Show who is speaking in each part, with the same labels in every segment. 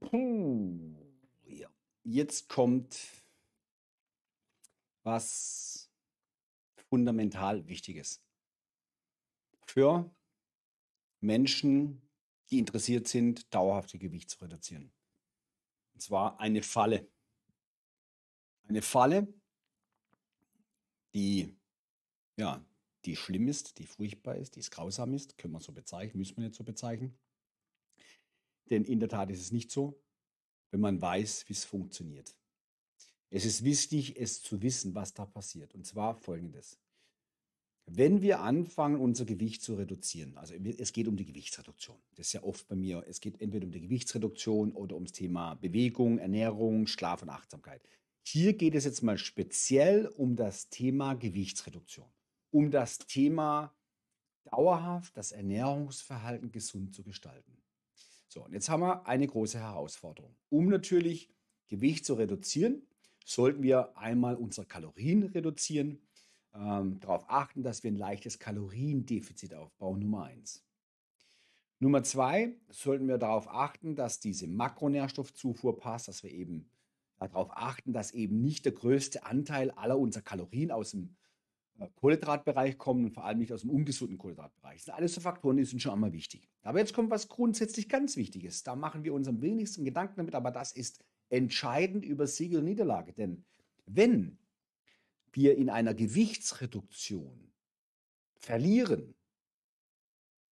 Speaker 1: Puh, ja. Jetzt kommt was fundamental Wichtiges für Menschen, die interessiert sind, dauerhafte Gewicht zu reduzieren. Und zwar eine Falle. Eine Falle, die, ja, die schlimm ist, die furchtbar ist, die grausam ist, können wir so bezeichnen, müssen wir nicht so bezeichnen denn in der Tat ist es nicht so, wenn man weiß, wie es funktioniert. Es ist wichtig, es zu wissen, was da passiert. Und zwar folgendes. Wenn wir anfangen, unser Gewicht zu reduzieren, also es geht um die Gewichtsreduktion. Das ist ja oft bei mir, es geht entweder um die Gewichtsreduktion oder ums Thema Bewegung, Ernährung, Schlaf und Achtsamkeit. Hier geht es jetzt mal speziell um das Thema Gewichtsreduktion, um das Thema dauerhaft das Ernährungsverhalten gesund zu gestalten. So, und jetzt haben wir eine große Herausforderung. Um natürlich Gewicht zu reduzieren, sollten wir einmal unsere Kalorien reduzieren, ähm, darauf achten, dass wir ein leichtes Kaloriendefizit aufbauen, Nummer eins. Nummer zwei, sollten wir darauf achten, dass diese Makronährstoffzufuhr passt, dass wir eben darauf achten, dass eben nicht der größte Anteil aller unserer Kalorien aus dem äh, Kohlenhydratbereich kommen und vor allem nicht aus dem ungesunden Kohlenhydratbereich. Das sind alles so Faktoren, die sind schon einmal wichtig. Aber jetzt kommt was grundsätzlich ganz Wichtiges. Da machen wir uns am wenigsten Gedanken damit, aber das ist entscheidend über Sieg und Niederlage. Denn wenn wir in einer Gewichtsreduktion verlieren,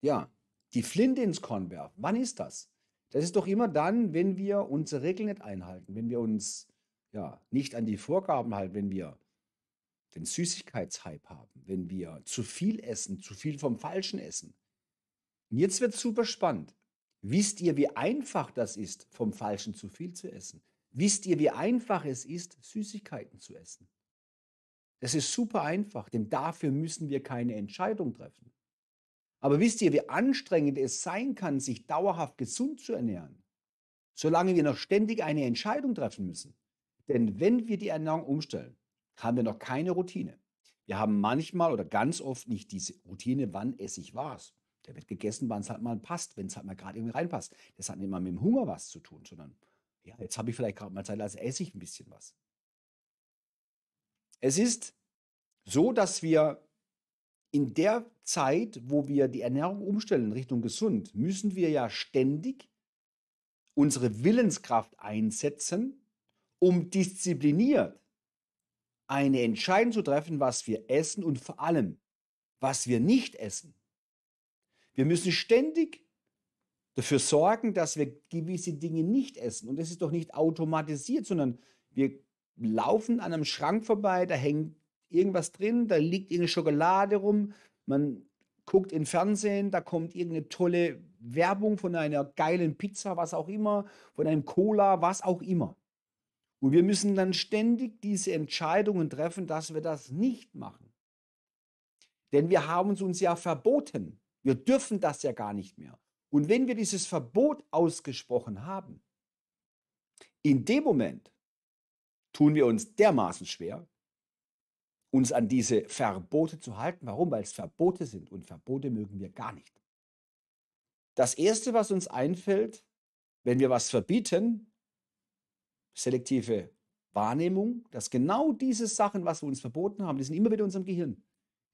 Speaker 1: ja, die Flinte ins Korn werfen, wann ist das? Das ist doch immer dann, wenn wir unsere Regeln nicht einhalten, wenn wir uns ja, nicht an die Vorgaben halten, wenn wir den Süßigkeitshype haben, wenn wir zu viel essen, zu viel vom Falschen essen. Und jetzt wird es super spannend. Wisst ihr, wie einfach das ist, vom Falschen zu viel zu essen? Wisst ihr, wie einfach es ist, Süßigkeiten zu essen? Das ist super einfach, denn dafür müssen wir keine Entscheidung treffen. Aber wisst ihr, wie anstrengend es sein kann, sich dauerhaft gesund zu ernähren, solange wir noch ständig eine Entscheidung treffen müssen? Denn wenn wir die Ernährung umstellen, haben wir noch keine Routine. Wir haben manchmal oder ganz oft nicht diese Routine, wann esse ich was. Der wird gegessen, wann es halt mal passt, wenn es halt mal gerade irgendwie reinpasst. Das hat nicht mal mit dem Hunger was zu tun, sondern ja, jetzt habe ich vielleicht gerade mal Zeit, also esse ich ein bisschen was. Es ist so, dass wir in der Zeit, wo wir die Ernährung umstellen in Richtung gesund, müssen wir ja ständig unsere Willenskraft einsetzen, um diszipliniert eine Entscheidung zu treffen, was wir essen und vor allem, was wir nicht essen. Wir müssen ständig dafür sorgen, dass wir gewisse Dinge nicht essen. Und das ist doch nicht automatisiert, sondern wir laufen an einem Schrank vorbei, da hängt irgendwas drin, da liegt irgendeine Schokolade rum, man guckt im Fernsehen, da kommt irgendeine tolle Werbung von einer geilen Pizza, was auch immer, von einem Cola, was auch immer. Und wir müssen dann ständig diese Entscheidungen treffen, dass wir das nicht machen. Denn wir haben es uns ja verboten. Wir dürfen das ja gar nicht mehr. Und wenn wir dieses Verbot ausgesprochen haben, in dem Moment tun wir uns dermaßen schwer, uns an diese Verbote zu halten. Warum? Weil es Verbote sind und Verbote mögen wir gar nicht. Das Erste, was uns einfällt, wenn wir was verbieten, selektive Wahrnehmung, dass genau diese Sachen, was wir uns verboten haben, die sind immer wieder in unserem Gehirn.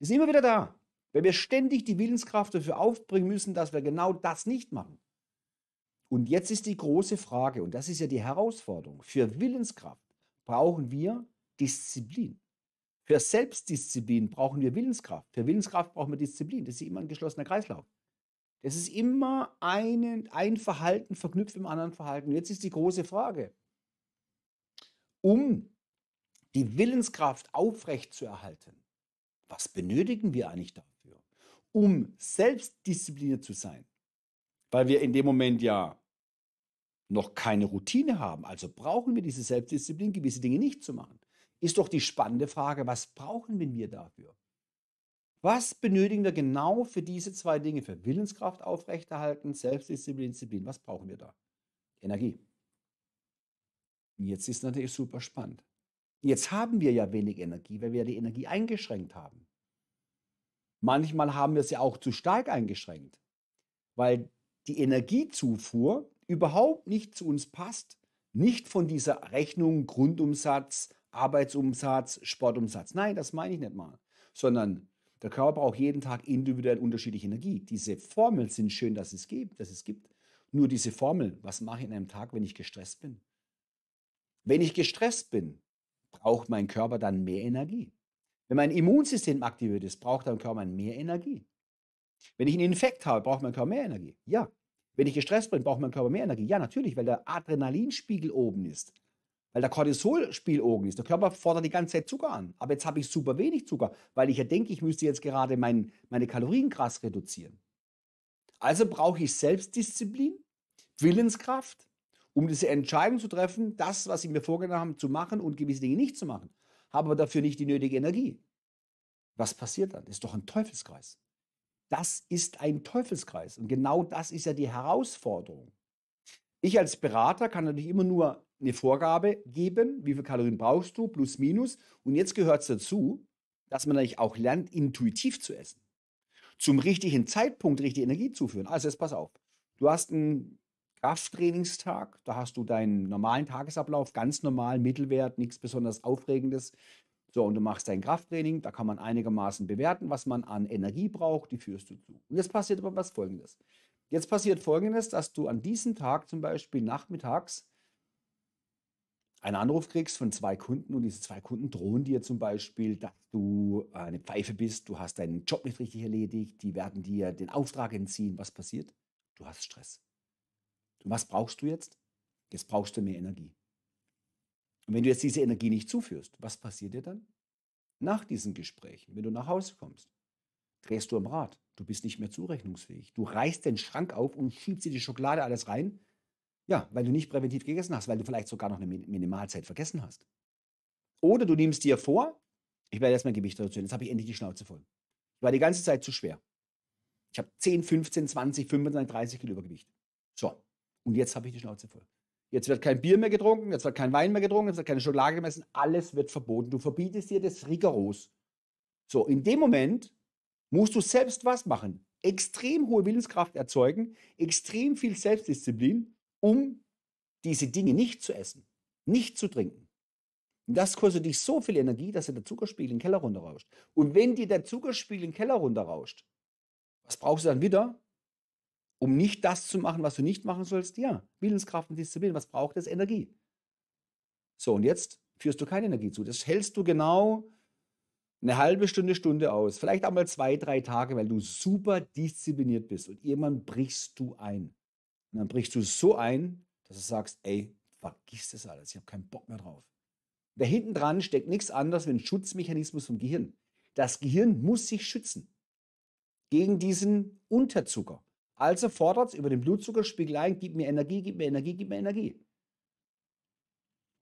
Speaker 1: Die sind immer wieder da. Weil wir ständig die Willenskraft dafür aufbringen müssen, dass wir genau das nicht machen. Und jetzt ist die große Frage, und das ist ja die Herausforderung, für Willenskraft brauchen wir Disziplin. Für Selbstdisziplin brauchen wir Willenskraft. Für Willenskraft brauchen wir Disziplin. Das ist immer ein geschlossener Kreislauf. Das ist immer ein, ein Verhalten verknüpft mit einem anderen Verhalten. Und jetzt ist die große Frage, um die Willenskraft aufrechtzuerhalten, was benötigen wir eigentlich dafür? Um selbstdiszipliniert zu sein, weil wir in dem Moment ja noch keine Routine haben, also brauchen wir diese Selbstdisziplin, gewisse Dinge nicht zu machen. Ist doch die spannende Frage, was brauchen wir dafür? Was benötigen wir genau für diese zwei Dinge, für Willenskraft aufrechterhalten, Selbstdisziplin, Disziplin? Was brauchen wir da? Energie. Und Jetzt ist es natürlich super spannend. Jetzt haben wir ja wenig Energie, weil wir die Energie eingeschränkt haben. Manchmal haben wir sie auch zu stark eingeschränkt, weil die Energiezufuhr überhaupt nicht zu uns passt, nicht von dieser Rechnung Grundumsatz, Arbeitsumsatz, Sportumsatz. Nein, das meine ich nicht mal, sondern der Körper braucht jeden Tag individuell unterschiedliche Energie. Diese Formeln sind schön, dass es gibt. Nur diese Formel, was mache ich in einem Tag, wenn ich gestresst bin? Wenn ich gestresst bin, braucht mein Körper dann mehr Energie. Wenn mein Immunsystem aktiviert ist, braucht mein Körper mehr Energie. Wenn ich einen Infekt habe, braucht mein Körper mehr Energie. Ja. Wenn ich gestresst bin, braucht mein Körper mehr Energie. Ja, natürlich, weil der Adrenalinspiegel oben ist. Weil der Cortisolspiegel oben ist. Der Körper fordert die ganze Zeit Zucker an. Aber jetzt habe ich super wenig Zucker, weil ich ja denke, ich müsste jetzt gerade mein, meine Kalorien krass reduzieren. Also brauche ich Selbstdisziplin, Willenskraft, um diese Entscheidung zu treffen, das, was sie mir vorgenommen haben, zu machen und gewisse Dinge nicht zu machen, habe aber dafür nicht die nötige Energie. Was passiert dann? Das ist doch ein Teufelskreis. Das ist ein Teufelskreis. Und genau das ist ja die Herausforderung. Ich als Berater kann natürlich immer nur eine Vorgabe geben, wie viele Kalorien brauchst du, plus, minus. Und jetzt gehört es dazu, dass man natürlich auch lernt, intuitiv zu essen. Zum richtigen Zeitpunkt richtige Energie zuführen. Also jetzt pass auf. Du hast ein Krafttrainingstag. Da hast du deinen normalen Tagesablauf, ganz normal, Mittelwert, nichts besonders Aufregendes. So, und du machst dein Krafttraining, da kann man einigermaßen bewerten, was man an Energie braucht, die führst du zu. Und jetzt passiert aber was Folgendes. Jetzt passiert Folgendes, dass du an diesem Tag zum Beispiel nachmittags einen Anruf kriegst von zwei Kunden und diese zwei Kunden drohen dir zum Beispiel, dass du eine Pfeife bist, du hast deinen Job nicht richtig erledigt, die werden dir den Auftrag entziehen. Was passiert? Du hast Stress was brauchst du jetzt? Jetzt brauchst du mehr Energie. Und wenn du jetzt diese Energie nicht zuführst, was passiert dir dann? Nach diesen Gesprächen, wenn du nach Hause kommst, drehst du am Rad. Du bist nicht mehr zurechnungsfähig. Du reißt den Schrank auf und schiebst dir die Schokolade alles rein. Ja, weil du nicht präventiv gegessen hast, weil du vielleicht sogar noch eine Minimalzeit vergessen hast. Oder du nimmst dir vor, ich werde jetzt mein Gewicht reduzieren, jetzt habe ich endlich die Schnauze voll. Ich war die ganze Zeit zu schwer. Ich habe 10, 15, 20, 25, 30 Kilo Übergewicht. So, und jetzt habe ich die Schnauze voll. Jetzt wird kein Bier mehr getrunken, jetzt wird kein Wein mehr getrunken, jetzt wird keine Schokolade gemessen, alles wird verboten. Du verbietest dir das rigoros. So, in dem Moment musst du selbst was machen? Extrem hohe Willenskraft erzeugen, extrem viel Selbstdisziplin, um diese Dinge nicht zu essen, nicht zu trinken. Und das kostet dich so viel Energie, dass dir der Zuckerspiegel in den Keller runterrauscht. Und wenn dir der Zuckerspiegel in den Keller runterrauscht, was brauchst du dann wieder? um nicht das zu machen, was du nicht machen sollst? Ja, Willenskraft und Disziplin. Was braucht es? Energie. So, und jetzt führst du keine Energie zu. Das hältst du genau eine halbe Stunde, Stunde aus. Vielleicht auch mal zwei, drei Tage, weil du super diszipliniert bist. Und irgendwann brichst du ein. Und dann brichst du so ein, dass du sagst, ey, vergiss das alles. Ich habe keinen Bock mehr drauf. Da hinten dran steckt nichts anderes wie ein Schutzmechanismus vom Gehirn. Das Gehirn muss sich schützen gegen diesen Unterzucker. Also fordert es über den Blutzuckerspiegel ein, gib mir Energie, gib mir Energie, gib mir Energie.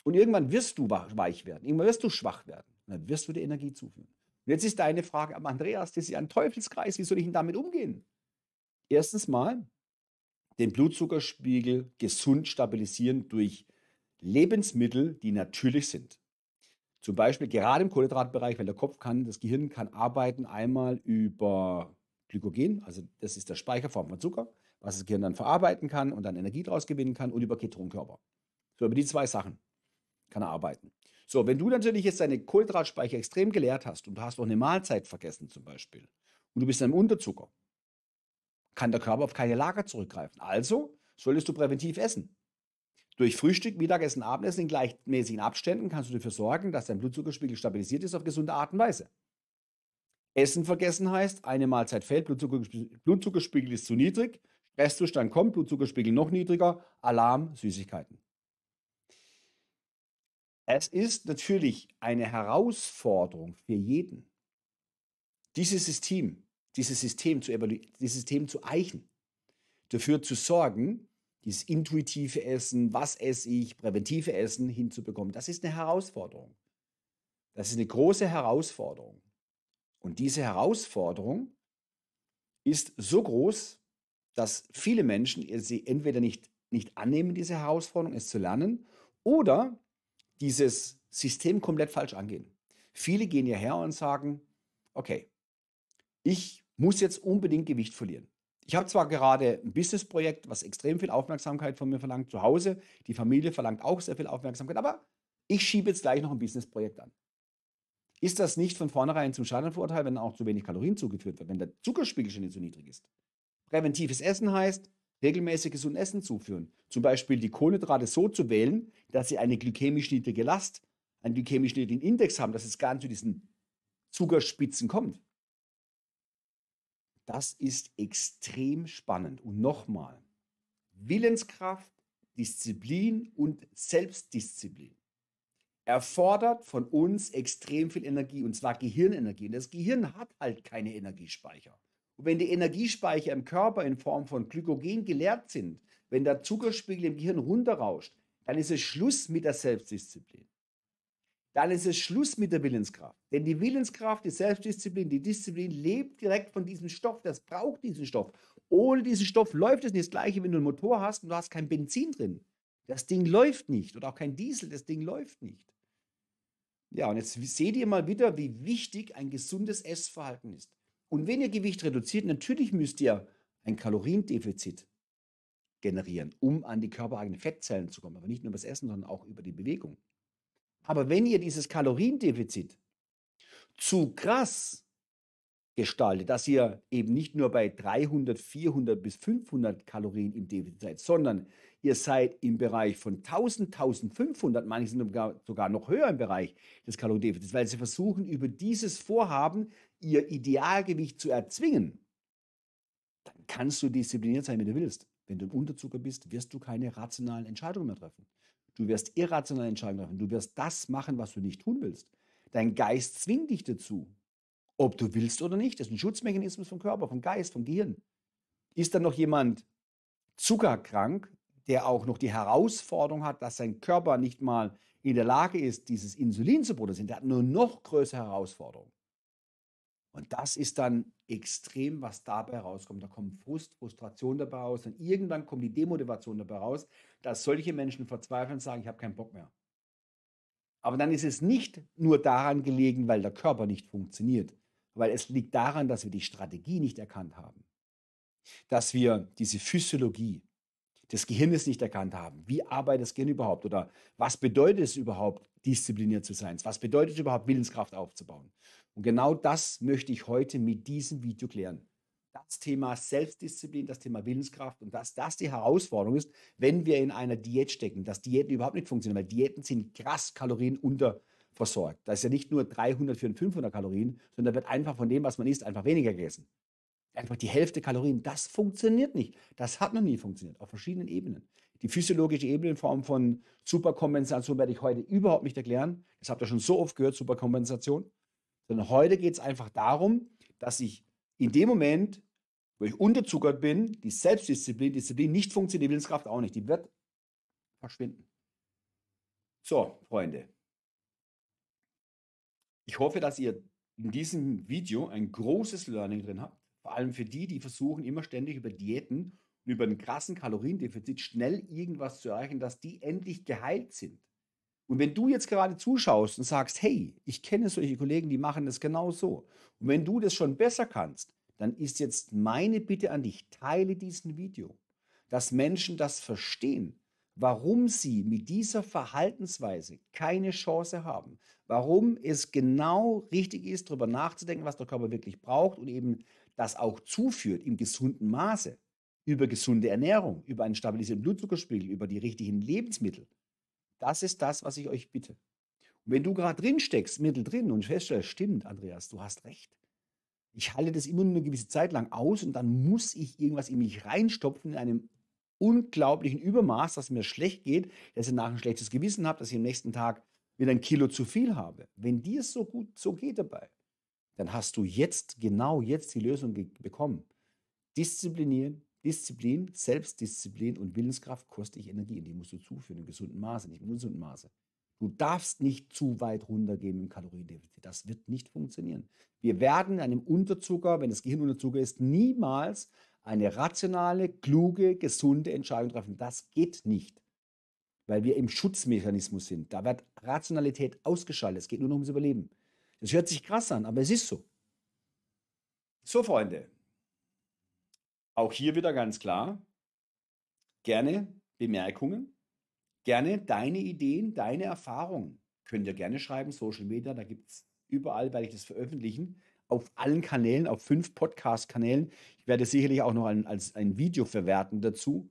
Speaker 1: Und irgendwann wirst du weich werden, irgendwann wirst du schwach werden. Und dann wirst du dir Energie zuführen. Und jetzt ist deine Frage am Andreas, das ist ja ein Teufelskreis, wie soll ich denn damit umgehen? Erstens mal den Blutzuckerspiegel gesund stabilisieren durch Lebensmittel, die natürlich sind. Zum Beispiel gerade im Kohlenhydratbereich, weil der Kopf kann, das Gehirn kann arbeiten einmal über Glykogen, also das ist der Speicherform von Zucker, was das Gehirn dann verarbeiten kann und dann Energie daraus gewinnen kann und über Ketonkörper. So, über die zwei Sachen kann er arbeiten. So, wenn du natürlich jetzt deine Kohlenhydratspeicher extrem geleert hast und du hast noch eine Mahlzeit vergessen zum Beispiel und du bist dann im Unterzucker, kann der Körper auf keine Lager zurückgreifen. Also solltest du präventiv essen. Durch Frühstück, Mittagessen, Abendessen in gleichmäßigen Abständen kannst du dafür sorgen, dass dein Blutzuckerspiegel stabilisiert ist auf gesunde Art und Weise. Essen vergessen heißt, eine Mahlzeit fällt, Blutzuckerspiegel, Blutzuckerspiegel ist zu niedrig, Stresszustand kommt, Blutzuckerspiegel noch niedriger, Alarm, Süßigkeiten. Es ist natürlich eine Herausforderung für jeden, dieses System, dieses System zu dieses System zu eichen, dafür zu sorgen, dieses intuitive Essen, was esse ich, präventive Essen hinzubekommen. Das ist eine Herausforderung. Das ist eine große Herausforderung. Und diese Herausforderung ist so groß, dass viele Menschen sie entweder nicht, nicht annehmen, diese Herausforderung, es zu lernen, oder dieses System komplett falsch angehen. Viele gehen hierher und sagen, okay, ich muss jetzt unbedingt Gewicht verlieren. Ich habe zwar gerade ein Businessprojekt, was extrem viel Aufmerksamkeit von mir verlangt, zu Hause. Die Familie verlangt auch sehr viel Aufmerksamkeit, aber ich schiebe jetzt gleich noch ein Businessprojekt an ist das nicht von vornherein zum Schaden verurteilt, wenn auch zu wenig Kalorien zugeführt wird, wenn der Zuckerspiegel schon nicht so niedrig ist? Präventives Essen heißt, regelmäßig gesund Essen zuführen. Zum Beispiel die Kohlenhydrate so zu wählen, dass sie eine glykämisch niedrige Last, einen glykämisch niedrigen Index haben, dass es gar nicht zu diesen Zuckerspitzen kommt. Das ist extrem spannend. Und nochmal, Willenskraft, Disziplin und Selbstdisziplin erfordert von uns extrem viel Energie und zwar Gehirnenergie. Und das Gehirn hat halt keine Energiespeicher. Und wenn die Energiespeicher im Körper in Form von Glykogen geleert sind, wenn der Zuckerspiegel im Gehirn runterrauscht, dann ist es Schluss mit der Selbstdisziplin. Dann ist es Schluss mit der Willenskraft. Denn die Willenskraft, die Selbstdisziplin, die Disziplin lebt direkt von diesem Stoff. Das braucht diesen Stoff. Ohne diesen Stoff läuft es nicht. Das gleiche, wenn du einen Motor hast und du hast kein Benzin drin. Das Ding läuft nicht. Oder auch kein Diesel. Das Ding läuft nicht. Ja, und jetzt seht ihr mal wieder, wie wichtig ein gesundes Essverhalten ist. Und wenn ihr Gewicht reduziert, natürlich müsst ihr ein Kaloriendefizit generieren, um an die körpereigenen Fettzellen zu kommen. Aber nicht nur über das Essen, sondern auch über die Bewegung. Aber wenn ihr dieses Kaloriendefizit zu krass gestaltet, dass ihr eben nicht nur bei 300, 400 bis 500 Kalorien im Defizit seid, sondern ihr seid im Bereich von 1000, 1500, manche sind sogar noch höher im Bereich des Kaloriendefizits, weil sie versuchen, über dieses Vorhaben ihr Idealgewicht zu erzwingen, dann kannst du diszipliniert sein, wenn du willst. Wenn du im Unterzucker bist, wirst du keine rationalen Entscheidungen mehr treffen. Du wirst irrationale Entscheidungen treffen. Du wirst das machen, was du nicht tun willst. Dein Geist zwingt dich dazu ob du willst oder nicht. Das ist ein Schutzmechanismus vom Körper, vom Geist, vom Gehirn. Ist dann noch jemand zuckerkrank, der auch noch die Herausforderung hat, dass sein Körper nicht mal in der Lage ist, dieses Insulin zu produzieren, der hat nur noch größere Herausforderungen. Und das ist dann extrem, was dabei rauskommt. Da kommt Frust, Frustration dabei raus. Und irgendwann kommt die Demotivation dabei raus, dass solche Menschen verzweifeln und sagen, ich habe keinen Bock mehr. Aber dann ist es nicht nur daran gelegen, weil der Körper nicht funktioniert, weil es liegt daran, dass wir die Strategie nicht erkannt haben, dass wir diese Physiologie des Gehirnes nicht erkannt haben. Wie arbeitet das Gehirn überhaupt? Oder was bedeutet es überhaupt, diszipliniert zu sein? Was bedeutet es überhaupt, Willenskraft aufzubauen? Und genau das möchte ich heute mit diesem Video klären. Das Thema Selbstdisziplin, das Thema Willenskraft und dass das die Herausforderung ist, wenn wir in einer Diät stecken, dass Diäten überhaupt nicht funktionieren, weil Diäten sind krass kalorienunter versorgt. Da ist ja nicht nur 300 400, 500 Kalorien, sondern da wird einfach von dem, was man isst, einfach weniger gegessen. Einfach die Hälfte Kalorien. Das funktioniert nicht. Das hat noch nie funktioniert, auf verschiedenen Ebenen. Die physiologische Ebene in Form von Superkompensation werde ich heute überhaupt nicht erklären. Das habt ihr schon so oft gehört, Superkompensation. Sondern heute geht es einfach darum, dass ich in dem Moment, wo ich unterzuckert bin, die Selbstdisziplin, Disziplin nicht funktioniert, die Willenskraft auch nicht. Die wird verschwinden. So, Freunde, ich hoffe, dass ihr in diesem Video ein großes Learning drin habt. Vor allem für die, die versuchen, immer ständig über Diäten und über einen krassen Kaloriendefizit schnell irgendwas zu erreichen, dass die endlich geheilt sind. Und wenn du jetzt gerade zuschaust und sagst, hey, ich kenne solche Kollegen, die machen das genau so. Und wenn du das schon besser kannst, dann ist jetzt meine Bitte an dich, teile diesen Video, dass Menschen das verstehen, warum sie mit dieser Verhaltensweise keine Chance haben, warum es genau richtig ist, darüber nachzudenken, was der Körper wirklich braucht und eben das auch zuführt im gesunden Maße über gesunde Ernährung, über einen stabilisierten Blutzuckerspiegel, über die richtigen Lebensmittel. Das ist das, was ich euch bitte. Und wenn du gerade drin steckst, mitteldrin und feststellst, stimmt, Andreas, du hast recht. Ich halte das immer nur eine gewisse Zeit lang aus und dann muss ich irgendwas in mich reinstopfen in einem unglaublichen Übermaß, dass mir schlecht geht, dass ich nach ein schlechtes Gewissen habe, dass ich am nächsten Tag wieder ein Kilo zu viel habe. Wenn dir es so gut so geht dabei, dann hast du jetzt, genau jetzt die Lösung bekommen. Disziplinieren, Disziplin, Selbstdisziplin und Willenskraft kostet dich Energie und die musst du zuführen in gesunden Maße, nicht in ungesunden Maße. Du darfst nicht zu weit runtergehen im Kaloriendefizit. Das wird nicht funktionieren. Wir werden einem Unterzucker, wenn das Gehirn unterzucker ist, niemals eine rationale, kluge, gesunde Entscheidung treffen. Das geht nicht, weil wir im Schutzmechanismus sind. Da wird Rationalität ausgeschaltet. Es geht nur noch ums Überleben. Das hört sich krass an, aber es ist so. So, Freunde, auch hier wieder ganz klar, gerne Bemerkungen, gerne deine Ideen, deine Erfahrungen. Könnt ihr gerne schreiben, Social Media, da gibt es überall, werde ich das veröffentlichen auf allen Kanälen, auf fünf Podcast-Kanälen. Ich werde sicherlich auch noch ein, als ein Video verwerten dazu.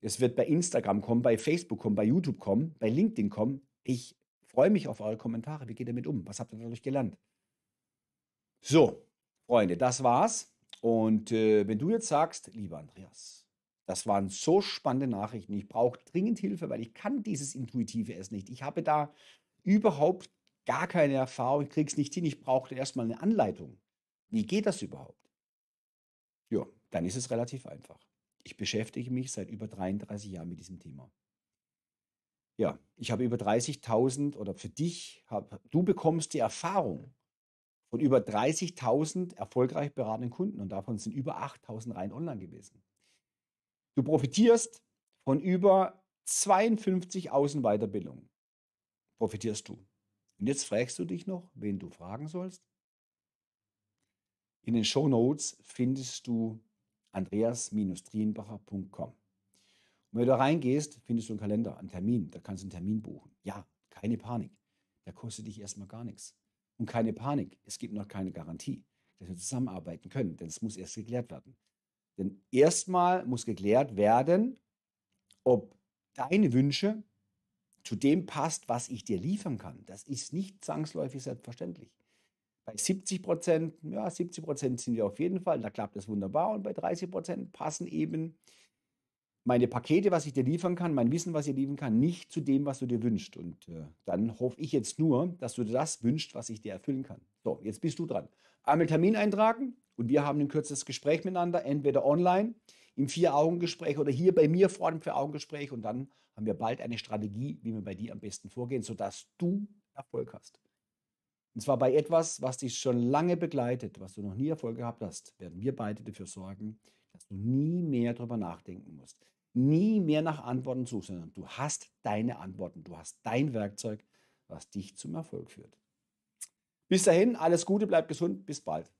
Speaker 1: Es wird bei Instagram kommen, bei Facebook kommen, bei YouTube kommen, bei LinkedIn kommen. Ich freue mich auf eure Kommentare. Wie geht ihr damit um? Was habt ihr dadurch gelernt? So, Freunde, das war's. Und äh, wenn du jetzt sagst, lieber Andreas, das waren so spannende Nachrichten. Ich brauche dringend Hilfe, weil ich kann dieses intuitive Essen nicht. Ich habe da überhaupt gar keine Erfahrung, krieg's nicht hin, ich brauchte erstmal eine Anleitung. Wie geht das überhaupt? Ja, dann ist es relativ einfach. Ich beschäftige mich seit über 33 Jahren mit diesem Thema. Ja, ich habe über 30.000 oder für dich, hab, du bekommst die Erfahrung von über 30.000 erfolgreich beratenden Kunden und davon sind über 8.000 rein online gewesen. Du profitierst von über 52 Außenweiterbildungen. Profitierst du. Und jetzt fragst du dich noch, wen du fragen sollst? In den Show Notes findest du andreas-trienbacher.com. Und wenn du da reingehst, findest du einen Kalender, einen Termin. Da kannst du einen Termin buchen. Ja, keine Panik. Der kostet dich erstmal gar nichts. Und keine Panik. Es gibt noch keine Garantie, dass wir zusammenarbeiten können, denn es muss erst geklärt werden. Denn erstmal muss geklärt werden, ob deine Wünsche zu dem passt, was ich dir liefern kann. Das ist nicht zwangsläufig selbstverständlich. Bei 70 Prozent, ja, 70 Prozent sind wir auf jeden Fall, da klappt das wunderbar. Und bei 30 Prozent passen eben meine Pakete, was ich dir liefern kann, mein Wissen, was ich dir liefern kann, nicht zu dem, was du dir wünschst. Und äh, dann hoffe ich jetzt nur, dass du dir das wünschst, was ich dir erfüllen kann. So, jetzt bist du dran. Einmal Termin eintragen und wir haben ein kürzes Gespräch miteinander, entweder online im Vier-Augen-Gespräch oder hier bei mir vor dem Vier-Augen-Gespräch. Und dann haben wir bald eine Strategie, wie wir bei dir am besten vorgehen, sodass du Erfolg hast. Und zwar bei etwas, was dich schon lange begleitet, was du noch nie Erfolg gehabt hast, werden wir beide dafür sorgen, dass du nie mehr darüber nachdenken musst, nie mehr nach Antworten suchst, sondern du hast deine Antworten, du hast dein Werkzeug, was dich zum Erfolg führt. Bis dahin, alles Gute, bleib gesund, bis bald.